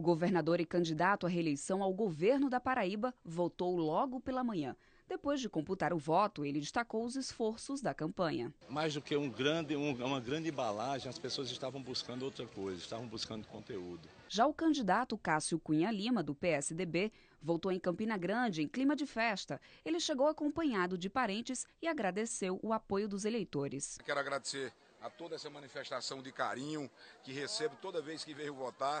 O governador e candidato à reeleição ao governo da Paraíba votou logo pela manhã. Depois de computar o voto, ele destacou os esforços da campanha. Mais do que um grande, um, uma grande embalagem, as pessoas estavam buscando outra coisa, estavam buscando conteúdo. Já o candidato Cássio Cunha Lima, do PSDB, voltou em Campina Grande em clima de festa. Ele chegou acompanhado de parentes e agradeceu o apoio dos eleitores. Quero agradecer a toda essa manifestação de carinho que recebo toda vez que venho votar.